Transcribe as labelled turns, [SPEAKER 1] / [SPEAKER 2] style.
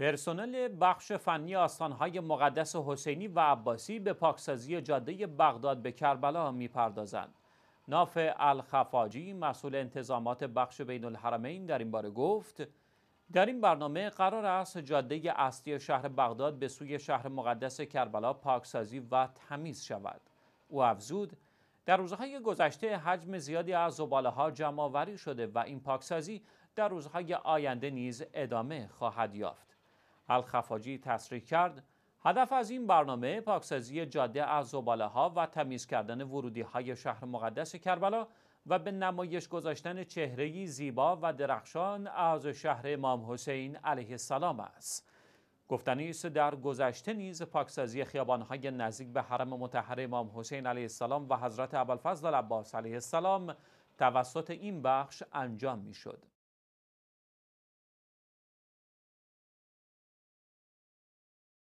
[SPEAKER 1] پرسنل بخش فنی آستانهای مقدس حسینی و عباسی به پاکسازی جاده بغداد به کربلا میپردازند. ناف الخفاجی مسئول انتظامات بخش بین الحرمین در این باره گفت در این برنامه قرار است جاده اصلی شهر بغداد به سوی شهر مقدس کربلا پاکسازی و تمیز شود. او افزود در روزهای گذشته حجم زیادی از زباله ها جمع شده و این پاکسازی در روزهای آینده نیز ادامه خواهد یافت. الخفاجی تصریح کرد هدف از این برنامه پاکسازی جاده از زباله ها و تمیز کردن ورودی های شهر مقدس کربلا و به نمایش گذاشتن چهرهی زیبا و درخشان از شهر امام حسین علیه السلام است. گفتنی است در گذشته نیز پاکسازی خیابانهای نزدیک به حرم متحر امام حسین علیه السلام و حضرت ابوالفضل عباس علیه السلام توسط این بخش انجام میشد.